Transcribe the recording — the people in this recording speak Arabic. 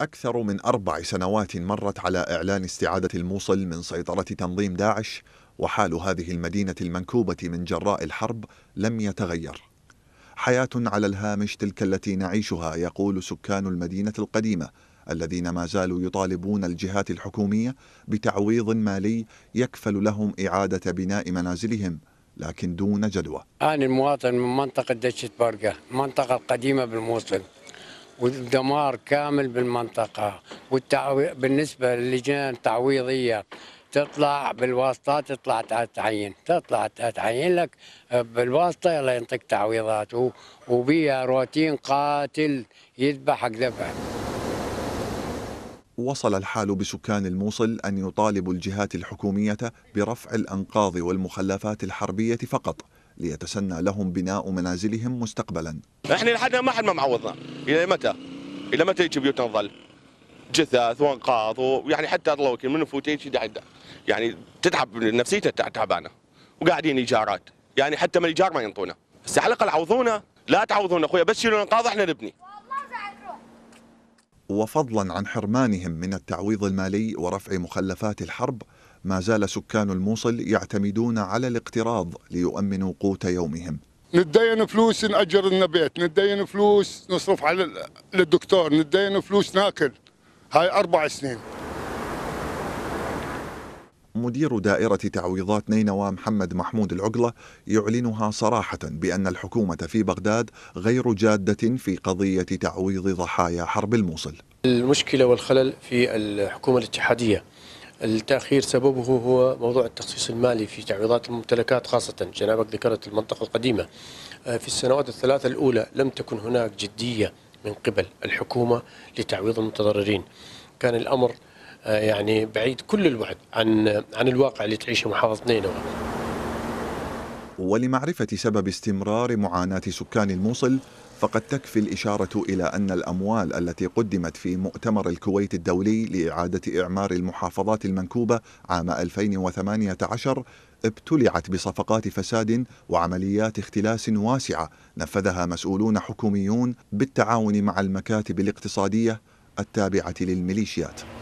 أكثر من أربع سنوات مرت على إعلان استعادة الموصل من سيطرة تنظيم داعش وحال هذه المدينة المنكوبة من جراء الحرب لم يتغير حياة على الهامش تلك التي نعيشها يقول سكان المدينة القديمة الذين ما زالوا يطالبون الجهات الحكومية بتعويض مالي يكفل لهم إعادة بناء منازلهم لكن دون جدوى أنا المواطن من منطقة دشت بارقة منطقة القديمة بالموصل والدمار كامل بالمنطقة والتعوي... بالنسبة للجان تعويضية تطلع بالواسطة تطلع تعين تطلع تعين لك آه، بالواسطة يلا ينطيك تعويضات و... وبيها روتين قاتل يذبحك ذبح وصل الحال بسكان الموصل أن يطالبوا الجهات الحكومية برفع الأنقاض والمخلفات الحربية فقط ليتسنى لهم بناء منازلهم مستقبلا احنا لحد ما حد ما معوضنا الى متى؟ الى متى هيك بيوتنا تظل؟ جثث وانقاض ويعني حتى الله وكيل من فوتين يعني تتعب نفسيته تعبانه وقاعدين ايجارات يعني حتى من الايجار ما ينطونا بس على الاقل عوضونا لا تعوضونا اخويا بس شيلوا الانقاض احنا نبني وفضلا عن حرمانهم من التعويض المالي ورفع مخلفات الحرب ما زال سكان الموصل يعتمدون على الاقتراض ليؤمنوا قوت يومهم ندين فلوس نأجر لنا بيت ندين فلوس نصرف على الدكتور ندين فلوس ناكل هاي أربع سنين مدير دائرة تعويضات نينوى محمد محمود العقلة يعلنها صراحة بأن الحكومة في بغداد غير جادة في قضية تعويض ضحايا حرب الموصل المشكلة والخلل في الحكومة الاتحادية التأخير سببه هو موضوع التخصيص المالي في تعويضات الممتلكات خاصة جنابك ذكرت المنطقة القديمة آه، في السنوات الثلاثة الأولى لم تكن هناك جدية من قبل الحكومة لتعويض المتضررين كان الأمر آه، يعني بعيد كل البعد عن عن الواقع اللي تعيشه محافظه نينوى ولمعرفة سبب استمرار معاناة سكان الموصل فقد تكفي الإشارة إلى أن الأموال التي قدمت في مؤتمر الكويت الدولي لإعادة إعمار المحافظات المنكوبة عام 2018 ابتلعت بصفقات فساد وعمليات اختلاس واسعة نفذها مسؤولون حكوميون بالتعاون مع المكاتب الاقتصادية التابعة للميليشيات